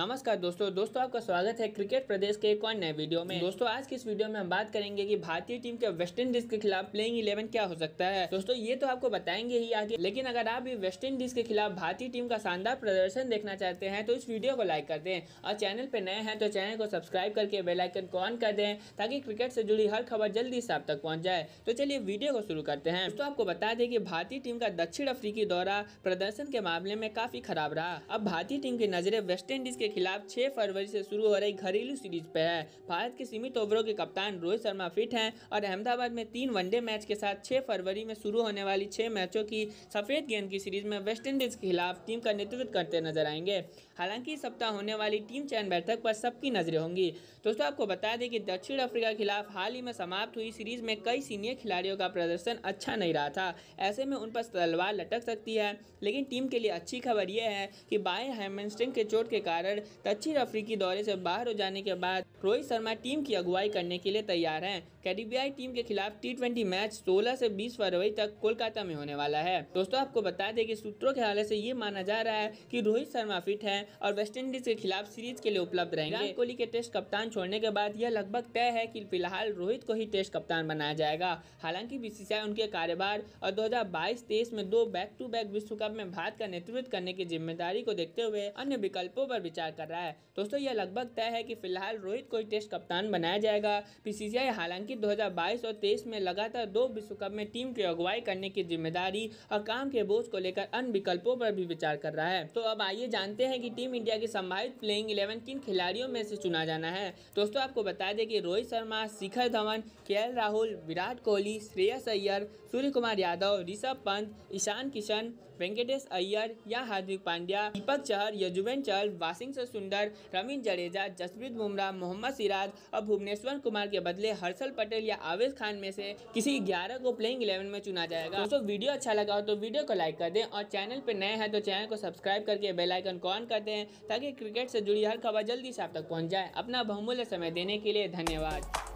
नमस्कार दोस्तों दोस्तों आपका स्वागत है क्रिकेट प्रदेश के एक और नए वीडियो में दोस्तों आज की इस वीडियो में हम बात करेंगे कि भारतीय टीम के वेस्ट इंडीज के खिलाफ प्लेइंग इलेवन क्या हो सकता है दोस्तों ये तो आपको बताएंगे ही आगे लेकिन अगर आप भी इंडीज के खिलाफ भारतीय टीम का शानदार प्रदर्शन देखना चाहते हैं तो इस वीडियो को लाइक कर दें और चैनल पर नए हैं तो चैनल को सब्सक्राइब करके बेलाइकन को ऑन कर दें ताकि क्रिकेट से जुड़ी हर खबर जल्दी से आप तक पहुँच जाए तो चलिए वीडियो को शुरू करते हैं दोस्तों आपको बता दें कि भारतीय टीम का दक्षिण अफ्रीकी दौरा प्रदर्शन के मामले में काफी खराब रहा अब भारतीय टीम की नजरें इंडीज के खिलाफ 6 फरवरी से शुरू हो रही घरेलू सीरीज पे है भारत के सीमित ओवरों के कप्तान रोहित शर्मा फिट हैं और अहमदाबाद में तीन वनडे मैच के साथ 6 फरवरी में शुरू होने वाली छः मैचों की सफ़ेद गेंद की सीरीज में वेस्टइंडीज़ के खिलाफ टीम का नेतृत्व करते नजर आएंगे हालांकि इस सप्ताह होने वाली टीम चयन बैठक पर सबकी नजरें होंगी दोस्तों आपको बता दें कि दक्षिण अफ्रीका के खिलाफ हाल ही में समाप्त हुई सीरीज में कई सीनियर खिलाड़ियों का प्रदर्शन अच्छा नहीं रहा था ऐसे में उन पर तलवार लटक सकती है लेकिन टीम के लिए अच्छी खबर यह है कि बाएं हेमस्ट्रिंग के चोट के कारण लेकर दक्षिण अफ्रीकी दौरे से बाहर हो जाने के बाद रोहित शर्मा टीम की अगुवाई करने के लिए तैयार हैं कैरिबियाई टीम के खिलाफ टी मैच 16 से 20 फरवरी तक कोलकाता में होने वाला है दोस्तों आपको बता दें कि सूत्रों के हवाले से ये माना जा रहा है कि रोहित शर्मा फिट है और वेस्टइंडीज के खिलाफ सीरीज के लिए उपलब्ध रहेंगे विराट कोहली के टेस्ट कप्तान छोड़ने के बाद यह लगभग तय है की फिलहाल रोहित को ही टेस्ट कप्तान बनाया जाएगा हालांकि बीसीसीआई उनके कार्यभार और दो हजार में दो बैक टू बैक विश्व कप में भारत का नेतृत्व करने की जिम्मेदारी को देखते हुए अन्य विकल्पों पर विचार प्रचार कर रहा है दोस्तों यह लगभग तय है कि फिलहाल रोहित को टेस्ट कप्तान बनाया जाएगा पीसीसीआई हालांकि 2022 और 23 में लगातार दो विश्व कप में टीम की अगुवाई करने की जिम्मेदारी और काम के बोझ को लेकर अन्य विकल्पों पर भी विचार कर रहा है तो अब आइए जानते हैं की टीम इंडिया की संभावित प्लेइंग इलेवन किन खिलाड़ियों में से चुना जाना है दोस्तों आपको बता दें कि रोहित शर्मा शिखर धवन के राहुल विराट कोहली श्रेयस अय्यर सूर्य कुमार यादव ऋषभ पंत ईशान किशन वेंकटेश अय्यर या हार्दिक पांड्या दीपक चहर यजुवेन चहल वासिंग बैटिंग सुंदर रविंद्र जडेजा जसप्रीत बुमराह मोहम्मद सिराज और भुवनेश्वर कुमार के बदले हर्षल पटेल या आवेश खान में से किसी ग्यारह को प्लेइंग इलेवन में चुना जाएगा दोस्तों वीडियो अच्छा लगा हो तो वीडियो को लाइक कर दें और चैनल पर नए हैं तो चैनल को सब्सक्राइब करके बेलाइकन को ऑन कर दें ताकि क्रिकेट से जुड़ी हर खबर जल्दी से आप तक पहुँच जाए अपना बहुमूल्य समय देने के लिए धन्यवाद